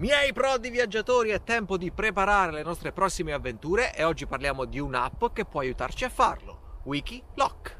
Miei pro di viaggiatori, è tempo di preparare le nostre prossime avventure e oggi parliamo di un'app che può aiutarci a farlo, Wikiloc.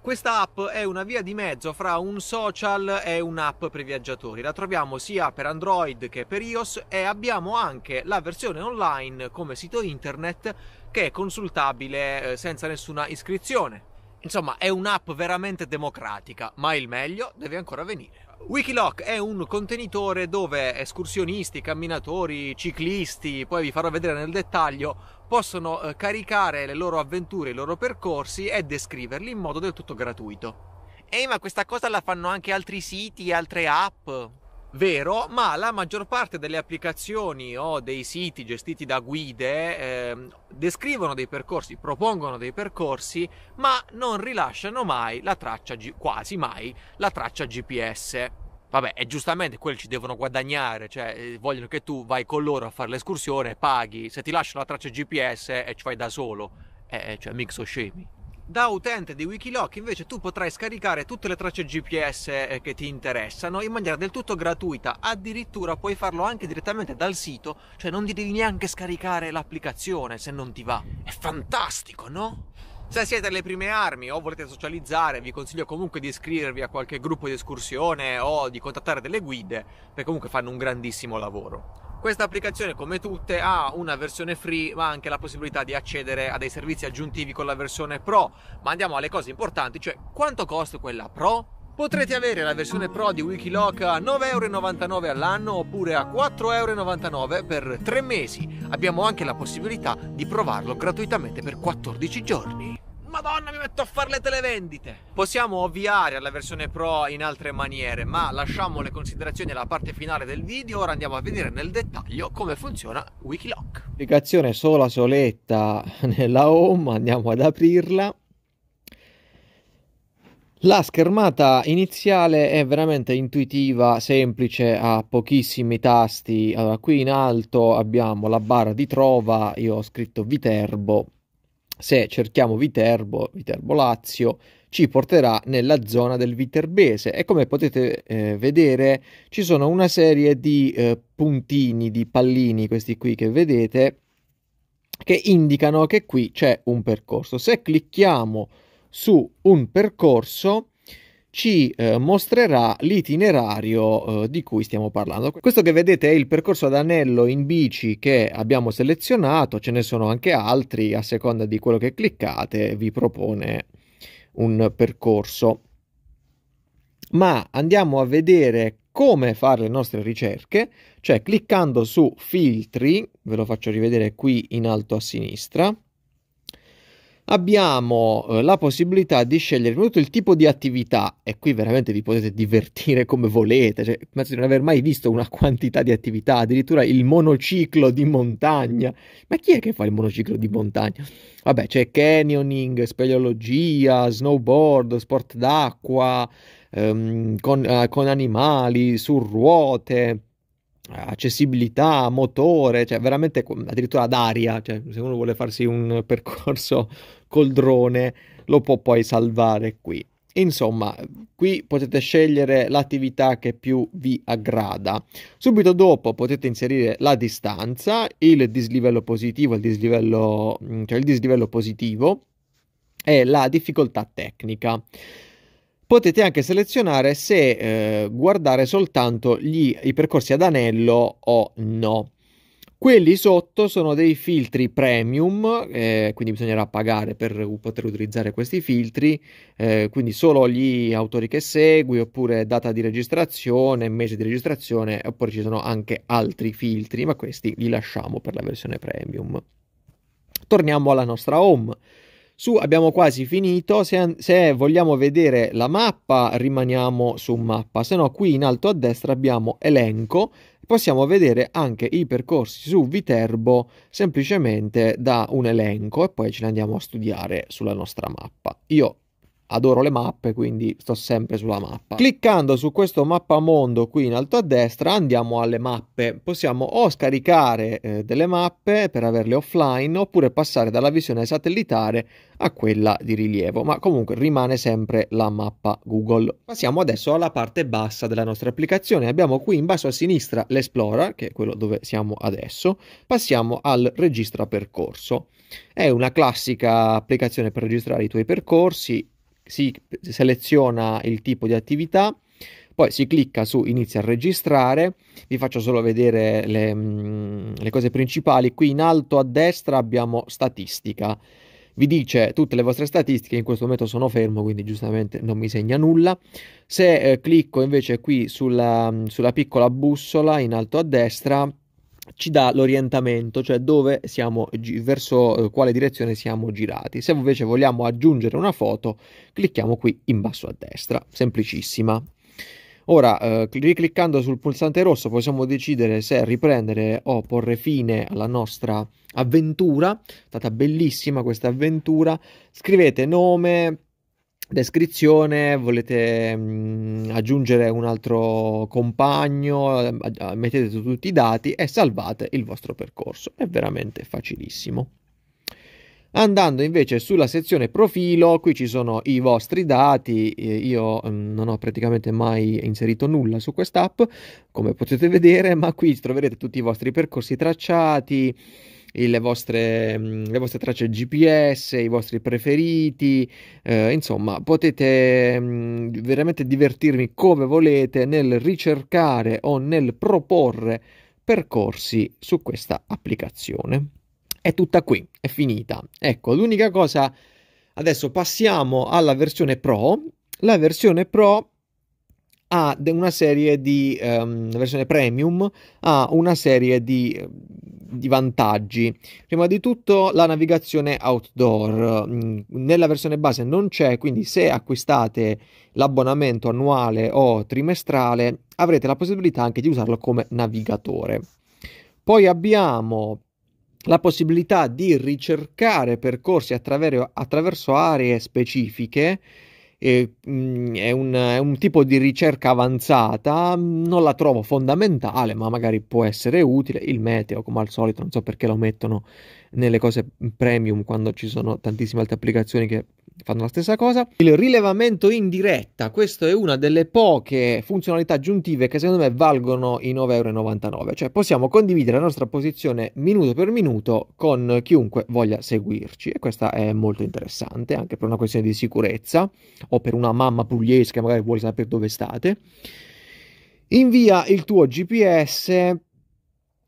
Questa app è una via di mezzo fra un social e un'app per viaggiatori. La troviamo sia per Android che per iOS e abbiamo anche la versione online come sito internet che è consultabile eh, senza nessuna iscrizione. Insomma, è un'app veramente democratica, ma il meglio deve ancora venire. Wikiloc è un contenitore dove escursionisti, camminatori, ciclisti, poi vi farò vedere nel dettaglio, possono eh, caricare le loro avventure, i loro percorsi e descriverli in modo del tutto gratuito. Ehi, ma questa cosa la fanno anche altri siti, altre app? Vero, ma la maggior parte delle applicazioni o dei siti gestiti da guide eh, descrivono dei percorsi, propongono dei percorsi, ma non rilasciano mai la traccia, quasi mai, la traccia GPS. Vabbè, e giustamente quelli ci devono guadagnare, cioè eh, vogliono che tu vai con loro a fare l'escursione, paghi, se ti lasciano la traccia GPS e ci fai da solo, eh, eh cioè o scemi da utente di Wikiloc invece tu potrai scaricare tutte le tracce GPS eh, che ti interessano in maniera del tutto gratuita, addirittura puoi farlo anche direttamente dal sito, cioè non devi neanche scaricare l'applicazione se non ti va. È fantastico, no? Se siete alle prime armi o volete socializzare, vi consiglio comunque di iscrivervi a qualche gruppo di escursione o di contattare delle guide, perché comunque fanno un grandissimo lavoro. Questa applicazione, come tutte, ha una versione free, ma anche la possibilità di accedere a dei servizi aggiuntivi con la versione Pro. Ma andiamo alle cose importanti, cioè quanto costa quella Pro? Potrete avere la versione Pro di Wikiloca a 9,99€ all'anno oppure a 4,99€ per 3 mesi. Abbiamo anche la possibilità di provarlo gratuitamente per 14 giorni. Madonna, mi metto a fare le televendite! Possiamo ovviare alla versione Pro in altre maniere, ma lasciamo le considerazioni alla parte finale del video. Ora andiamo a vedere nel dettaglio come funziona Wikiloc. Applicazione sola soletta nella home, andiamo ad aprirla. La schermata iniziale è veramente intuitiva, semplice, ha pochissimi tasti. Allora, qui in alto abbiamo la barra di trova, io ho scritto Viterbo. Se cerchiamo Viterbo, Viterbo Lazio, ci porterà nella zona del Viterbese e come potete eh, vedere ci sono una serie di eh, puntini, di pallini, questi qui che vedete, che indicano che qui c'è un percorso. Se clicchiamo su un percorso ci eh, mostrerà l'itinerario eh, di cui stiamo parlando. Questo che vedete è il percorso ad anello in bici che abbiamo selezionato, ce ne sono anche altri, a seconda di quello che cliccate vi propone un percorso. Ma andiamo a vedere come fare le nostre ricerche, cioè cliccando su filtri, ve lo faccio rivedere qui in alto a sinistra, abbiamo eh, la possibilità di scegliere tutto il tipo di attività e qui veramente vi potete divertire come volete, cioè, penso di non aver mai visto una quantità di attività, addirittura il monociclo di montagna. Ma chi è che fa il monociclo di montagna? Vabbè, c'è canyoning, speleologia, snowboard, sport d'acqua, ehm, con, eh, con animali, su ruote accessibilità, motore, cioè veramente addirittura d'aria, cioè se uno vuole farsi un percorso col drone lo può poi salvare qui. Insomma, qui potete scegliere l'attività che più vi aggrada. Subito dopo potete inserire la distanza, il dislivello positivo, il dislivello, cioè il dislivello positivo e la difficoltà tecnica. Potete anche selezionare se eh, guardare soltanto gli, i percorsi ad anello o no. Quelli sotto sono dei filtri premium, eh, quindi bisognerà pagare per poter utilizzare questi filtri, eh, quindi solo gli autori che segui, oppure data di registrazione, mese di registrazione, oppure ci sono anche altri filtri, ma questi li lasciamo per la versione premium. Torniamo alla nostra home. Su abbiamo quasi finito, se, se vogliamo vedere la mappa rimaniamo su mappa, se no qui in alto a destra abbiamo elenco, possiamo vedere anche i percorsi su Viterbo semplicemente da un elenco e poi ce ne andiamo a studiare sulla nostra mappa. Io adoro le mappe, quindi sto sempre sulla mappa. Cliccando su questo mappa mondo qui in alto a destra andiamo alle mappe. Possiamo o scaricare eh, delle mappe per averle offline oppure passare dalla visione satellitare a quella di rilievo, ma comunque rimane sempre la mappa Google. Passiamo adesso alla parte bassa della nostra applicazione. Abbiamo qui in basso a sinistra l'Esplora, che è quello dove siamo adesso. Passiamo al registra percorso. È una classica applicazione per registrare i tuoi percorsi, si seleziona il tipo di attività, poi si clicca su inizia a registrare, vi faccio solo vedere le, mm, le cose principali, qui in alto a destra abbiamo statistica, vi dice tutte le vostre statistiche, in questo momento sono fermo quindi giustamente non mi segna nulla, se eh, clicco invece qui sulla, mm, sulla piccola bussola in alto a destra ci dà l'orientamento, cioè dove siamo, verso eh, quale direzione siamo girati. Se invece vogliamo aggiungere una foto, clicchiamo qui in basso a destra, semplicissima. Ora, eh, ricliccando sul pulsante rosso, possiamo decidere se riprendere o porre fine alla nostra avventura. È stata bellissima questa avventura. Scrivete nome, descrizione, volete mh, mm, aggiungere un altro compagno, eh, mettete tutti i dati e salvate il vostro percorso. È veramente facilissimo. Andando invece sulla sezione profilo, qui ci sono i vostri dati, eh, io mm, non ho praticamente mai inserito nulla su quest'app, come potete vedere, ma qui troverete tutti i vostri percorsi tracciati, le vostre, mm, le vostre tracce GPS, i vostri preferiti, eh, insomma potete mm, veramente divertirvi come volete nel ricercare o nel proporre percorsi su questa applicazione. È tutta qui, è finita. Ecco, l'unica cosa, adesso passiamo alla versione Pro. La versione Pro ha una serie di um, versione premium ha una serie di di vantaggi. Prima di tutto la navigazione outdoor. Mm, nella versione base non c'è, quindi se acquistate l'abbonamento annuale o trimestrale avrete la possibilità anche di usarlo come navigatore. Poi abbiamo la possibilità di ricercare percorsi attraverso aree specifiche eh, è, un, è, un, tipo di ricerca avanzata, non la trovo fondamentale, ma magari può essere utile. Il meteo, come al solito, non so perché lo mettono nelle cose premium quando ci sono tantissime altre applicazioni che fanno la stessa cosa. Il rilevamento in diretta, questa è una delle poche funzionalità aggiuntive che secondo me valgono i 9,99€, cioè possiamo condividere la nostra posizione minuto per minuto con chiunque voglia seguirci e questa è molto interessante anche per una questione di sicurezza o per una mamma pugliese che magari vuole sapere dove state. Invia il tuo GPS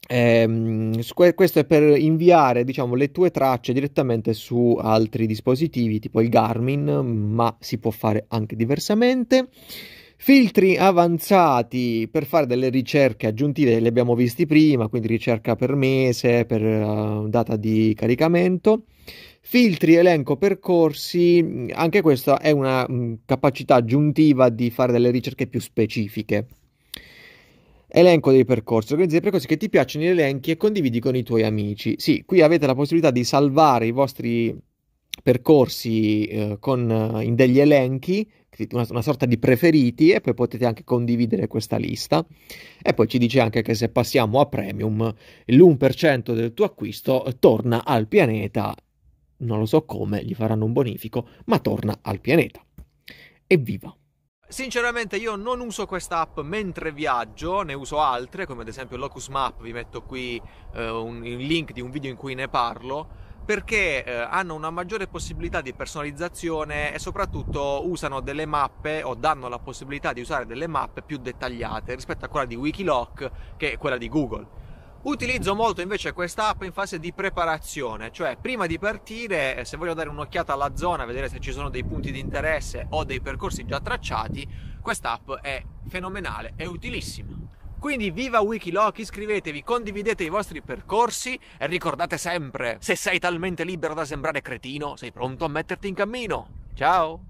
eh, questo è per inviare diciamo, le tue tracce direttamente su altri dispositivi tipo il Garmin, ma si può fare anche diversamente. Filtri avanzati per fare delle ricerche aggiuntive, le abbiamo visti prima, quindi ricerca per mese, per uh, data di caricamento. Filtri elenco percorsi, anche questa è una mh, mm, capacità aggiuntiva di fare delle ricerche più specifiche. Elenco dei percorsi. Organizza dei percorsi che ti piacciono, gli elenchi e condividi con i tuoi amici. Sì, qui avete la possibilità di salvare i vostri percorsi eh, con, eh, in degli elenchi, una, una, sorta di preferiti, e poi potete anche condividere questa lista. E poi ci dice anche che se passiamo a premium, l'1% del tuo acquisto torna al pianeta. Non lo so come, gli faranno un bonifico, ma torna al pianeta. Evviva! Sinceramente io non uso questa app mentre viaggio, ne uso altre come ad esempio Locus Map, vi metto qui eh, un, un link di un video in cui ne parlo perché eh, hanno una maggiore possibilità di personalizzazione e soprattutto usano delle mappe o danno la possibilità di usare delle mappe più dettagliate rispetto a quella di Wikiloc che è quella di Google. Utilizzo molto invece questa app in fase di preparazione, cioè prima di partire, eh, se voglio dare un'occhiata alla zona, vedere se ci sono dei punti di interesse o dei percorsi già tracciati, questa app è fenomenale, è utilissima. Quindi viva Wikiloc, iscrivetevi, condividete i vostri percorsi e ricordate sempre, se sei talmente libero da sembrare cretino, sei pronto a metterti in cammino. Ciao!